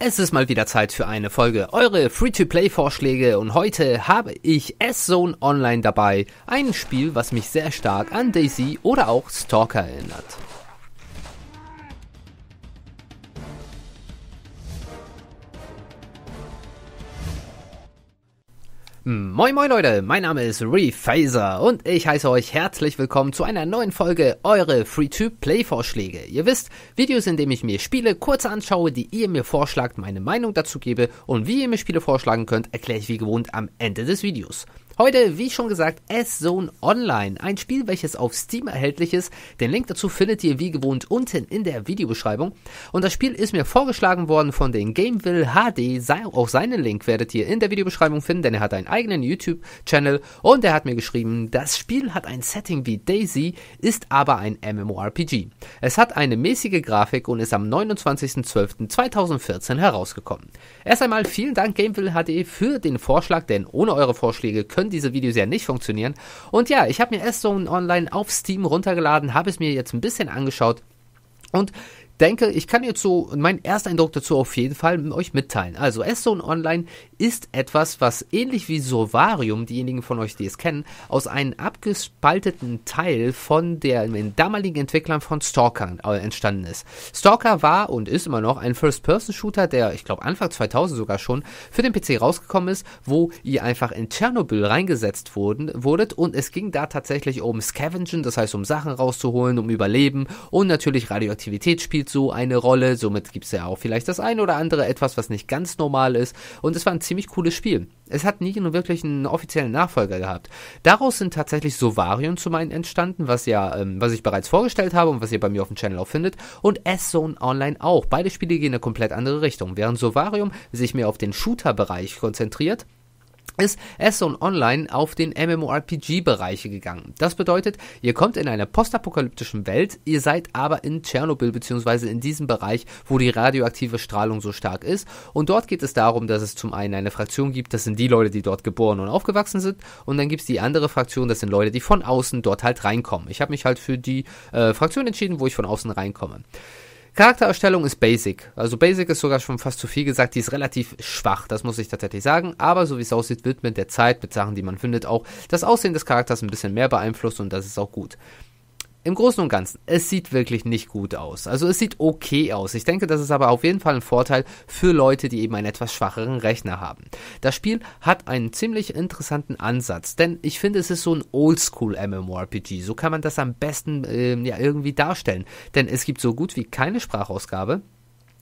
Es ist mal wieder Zeit für eine Folge. Eure Free-to-Play-Vorschläge und heute habe ich S-Zone Online dabei. Ein Spiel, was mich sehr stark an Daisy oder auch Stalker erinnert. Moin moin Leute, mein Name ist Refaser und ich heiße euch herzlich willkommen zu einer neuen Folge Eure Free-to-Play-Vorschläge. Ihr wisst, Videos, in denen ich mir Spiele kurz anschaue, die ihr mir vorschlagt, meine Meinung dazu gebe und wie ihr mir Spiele vorschlagen könnt, erkläre ich wie gewohnt am Ende des Videos. Heute, wie schon gesagt, S-Zone Online. Ein Spiel, welches auf Steam erhältlich ist. Den Link dazu findet ihr wie gewohnt unten in der Videobeschreibung. Und das Spiel ist mir vorgeschlagen worden von den Gameville HD. Auch seinen Link werdet ihr in der Videobeschreibung finden, denn er hat einen eigenen YouTube-Channel und er hat mir geschrieben, das Spiel hat ein Setting wie Daisy, ist aber ein MMORPG. Es hat eine mäßige Grafik und ist am 29.12.2014 herausgekommen. Erst einmal vielen Dank Gameville HD für den Vorschlag, denn ohne eure Vorschläge können können diese Videos ja nicht funktionieren. Und ja, ich habe mir S-Zone Online auf Steam runtergeladen, habe es mir jetzt ein bisschen angeschaut und denke, ich kann jetzt so meinen Ersteindruck dazu auf jeden Fall mit euch mitteilen. Also S-Zone Online ist etwas, was ähnlich wie Sovarium, diejenigen von euch, die es kennen, aus einem abgespalteten Teil von der, den damaligen Entwicklern von Stalker äh, entstanden ist. Stalker war und ist immer noch ein First-Person-Shooter, der, ich glaube, Anfang 2000 sogar schon für den PC rausgekommen ist, wo ihr einfach in Tschernobyl reingesetzt wurden, wurdet und es ging da tatsächlich um Scavengen, das heißt um Sachen rauszuholen, um Überleben und natürlich Radioaktivität spielt spielt so eine Rolle. Somit gibt es ja auch vielleicht das ein oder andere etwas, was nicht ganz normal ist. Und es war ein ziemlich cooles Spiel. Es hat nie nur wirklich einen offiziellen Nachfolger gehabt. Daraus sind tatsächlich Sovarion zum einen entstanden, was ja, ähm, was ich bereits vorgestellt habe und was ihr bei mir auf dem Channel auch findet, und S-Zone Online auch. Beide Spiele gehen in eine komplett andere Richtung. Während Sovarium sich mehr auf den Shooter-Bereich konzentriert, ist Esson Online auf den MMORPG-Bereiche gegangen. Das bedeutet, ihr kommt in einer postapokalyptischen Welt, ihr seid aber in Tschernobyl beziehungsweise in diesem Bereich, wo die radioaktive Strahlung so stark ist. Und dort geht es darum, dass es zum einen eine Fraktion gibt, das sind die Leute, die dort geboren und aufgewachsen sind. Und dann gibt es die andere Fraktion, das sind Leute, die von außen dort halt reinkommen. Ich habe mich halt für die äh, Fraktion entschieden, wo ich von außen reinkomme. Charaktererstellung ist basic. Also basic ist sogar schon fast zu viel gesagt. Die ist relativ schwach, das muss ich tatsächlich sagen. Aber so wie es aussieht, wird mit der Zeit, mit Sachen, die man findet, auch das Aussehen des Charakters ein bisschen mehr beeinflusst und das ist auch gut im Großen und Ganzen, es sieht wirklich nicht gut aus. Also es sieht okay aus. Ich denke, das ist aber auf jeden Fall ein Vorteil für Leute, die eben einen etwas schwacheren Rechner haben. Das Spiel hat einen ziemlich interessanten Ansatz, denn ich finde, es ist so ein Oldschool MMORPG. So kann man das am besten äh, ja irgendwie darstellen, denn es gibt so gut wie keine Sprachausgabe.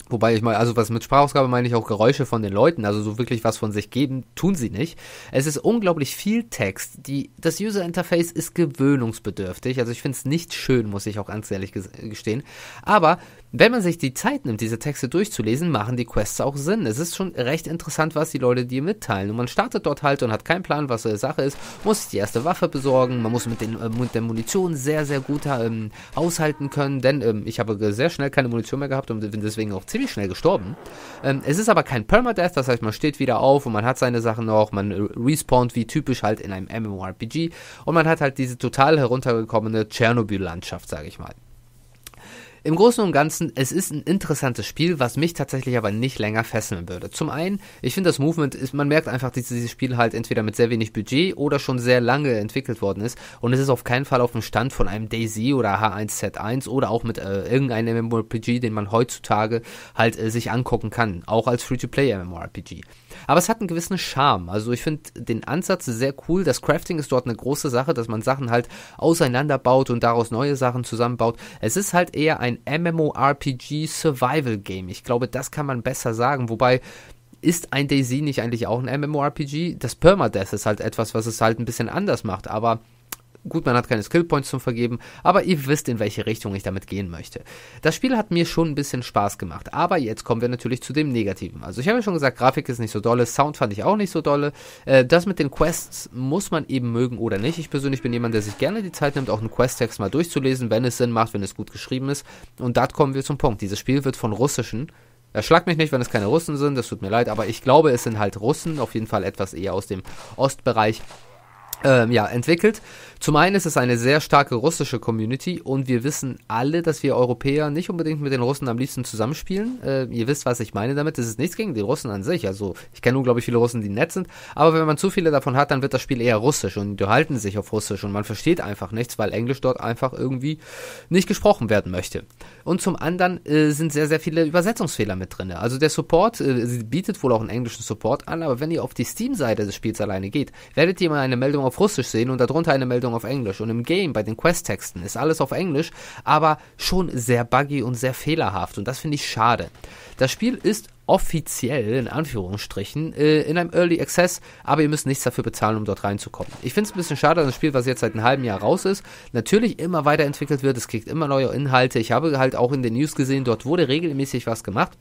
Wobei ich mal, also was mit Sprachausgabe meine ich auch Geräusche von den Leuten, also so wirklich was von sich geben, tun sie nicht. Es ist unglaublich viel Text. Die, das User Interface ist gewöhnungsbedürftig. Also ich finde es nicht schön, muss ich auch ganz ehrlich gestehen. Aber wenn man sich die Zeit nimmt, diese Texte durchzulesen, machen die Quests auch Sinn. Es ist schon recht interessant, was die Leute dir mitteilen. Und man startet dort halt und hat keinen Plan, was die Sache ist, muss sich die erste Waffe besorgen, man muss mit, den, äh, mit der Munition sehr, sehr gut ähm, aushalten können, denn ähm, ich habe sehr schnell keine Munition mehr gehabt und bin deswegen auch ziemlich schnell gestorben. Ähm, es ist aber kein Permadeath, das heißt, man steht wieder auf und man hat seine Sachen noch, man äh, respawnt wie typisch halt in einem MMORPG und man hat halt diese total heruntergekommene Tschernobyl-Landschaft, sage ich mal. Im Großen und Ganzen, es ist ein interessantes Spiel, was mich tatsächlich aber nicht länger fesseln würde. Zum einen, ich finde das Movement ist, man merkt einfach, dass dieses Spiel halt entweder mit sehr wenig Budget oder schon sehr lange entwickelt worden ist und es ist auf keinen Fall auf dem Stand von einem DayZ oder H1Z1 oder auch mit äh, irgendeinem MMORPG, den man heutzutage halt äh, sich angucken kann, auch als Free-to-Play-MMORPG. Aber es hat einen gewissen Charme. Also ich finde den Ansatz sehr cool. Das Crafting ist dort eine große Sache, dass man Sachen halt auseinanderbaut und daraus neue Sachen zusammenbaut. Es ist halt eher ein ein MMORPG Survival Game. Ich glaube, das kann man besser sagen. Wobei ist ein Daisy nicht eigentlich auch ein MMORPG? Das Permadeath ist halt etwas, was es halt ein bisschen anders macht, aber Gut, man hat keine Skillpoints zum Vergeben, aber ihr wisst, in welche Richtung ich damit gehen möchte. Das Spiel hat mir schon ein bisschen Spaß gemacht, aber jetzt kommen wir natürlich zu dem Negativen. Also ich habe ja schon gesagt, Grafik ist nicht so dolle, Sound fand ich auch nicht so dolle. Äh, das mit den Quests muss man eben mögen oder nicht. Ich persönlich bin jemand, der sich gerne die Zeit nimmt, auch einen Questtext mal durchzulesen, wenn es Sinn macht, wenn es gut geschrieben ist. Und da kommen wir zum Punkt. Dieses Spiel wird von russischen Schlag mich nicht, wenn es keine Russen sind, das tut mir leid, aber ich glaube, es sind halt Russen, auf jeden Fall etwas eher aus dem Ostbereich. Ähm, ja, entwickelt. Zum einen ist es eine sehr starke russische Community und wir wissen alle, dass wir Europäer nicht unbedingt mit den Russen am liebsten zusammenspielen. Äh, ihr wisst, was ich meine damit. Es ist nichts gegen die Russen an sich. Also ich kenne unglaublich viele Russen, die nett sind. Aber wenn man zu viele davon hat, dann wird das Spiel eher russisch und die halten sich auf russisch und man versteht einfach nichts, weil Englisch dort einfach irgendwie nicht gesprochen werden möchte. Und zum anderen äh, sind sehr, sehr viele Übersetzungsfehler mit drin. Also der Support, äh, sie bietet wohl auch einen englischen Support an, aber wenn ihr auf die Steam-Seite des Spiels alleine geht, werdet ihr mal eine Meldung auf Russisch sehen und darunter eine Meldung Bildung auf Englisch. Und im Game, bei den Quest-Texten, ist alles auf Englisch, aber schon sehr buggy und sehr fehlerhaft. Und das finde ich schade. Das Spiel ist offiziell, in Anführungsstrichen, äh, in einem Early Access, aber ihr müsst nichts dafür bezahlen, um dort reinzukommen. Ich finde es ein bisschen schade, dass das Spiel, was jetzt seit einem halben Jahr raus ist, natürlich immer weiterentwickelt wird, es kriegt immer neue Inhalte. Ich habe halt auch in den News gesehen, dort wurde regelmäßig was gemacht.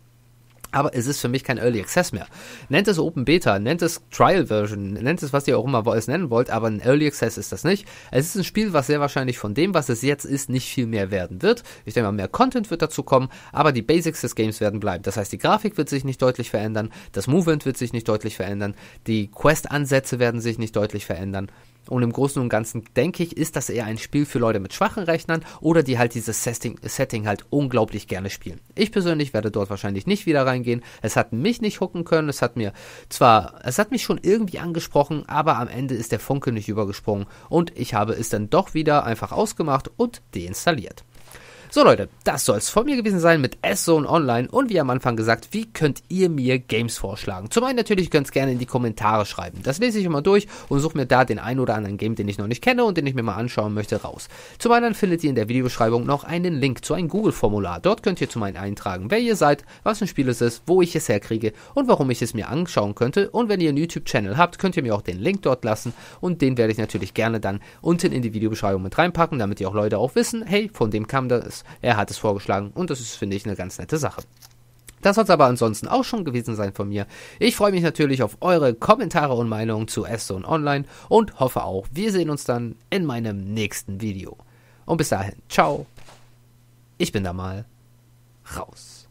Aber es ist für mich kein Early Access mehr. Nennt es Open Beta, nennt es Trial Version, nennt es, was ihr auch immer es nennen wollt, aber ein Early Access ist das nicht. Es ist ein Spiel, was sehr wahrscheinlich von dem, was es jetzt ist, nicht viel mehr werden wird. Ich denke mal, mehr Content wird dazu kommen, aber die Basics des Games werden bleiben. Das heißt, die Grafik wird sich nicht deutlich verändern, das Movement wird sich nicht deutlich verändern, die Quest-Ansätze werden sich nicht deutlich verändern. Und im Großen und Ganzen denke ich, ist das eher ein Spiel für Leute mit schwachen Rechnern oder die halt dieses Setting, Setting halt unglaublich gerne spielen. Ich persönlich werde dort wahrscheinlich nicht wieder reingehen. Es hat mich nicht hucken können. Es hat mir zwar, es hat mich schon irgendwie angesprochen, aber am Ende ist der Funke nicht übergesprungen und ich habe es dann doch wieder einfach ausgemacht und deinstalliert. So Leute, das soll es von mir gewesen sein mit S-Zone Online und wie am Anfang gesagt, wie könnt ihr mir Games vorschlagen? Zum einen natürlich könnt ihr gerne in die Kommentare schreiben. Das lese ich immer durch und suche mir da den ein oder anderen Game, den ich noch nicht kenne und den ich mir mal anschauen möchte, raus. Zum anderen findet ihr in der Videobeschreibung noch einen Link zu einem Google-Formular. Dort könnt ihr zum einen eintragen, wer ihr seid, was ein Spiel es ist, wo ich es herkriege und warum ich es mir anschauen könnte. Und wenn ihr einen YouTube-Channel habt, könnt ihr mir auch den Link dort lassen und den werde ich natürlich gerne dann unten in die Videobeschreibung mit reinpacken, damit die auch Leute auch wissen, hey, von dem kam das er hat es vorgeschlagen und das ist, finde ich, eine ganz nette Sache. Das soll es aber ansonsten auch schon gewesen sein von mir. Ich freue mich natürlich auf eure Kommentare und Meinungen zu Eston Online und hoffe auch, wir sehen uns dann in meinem nächsten Video. Und bis dahin, ciao. Ich bin da mal raus.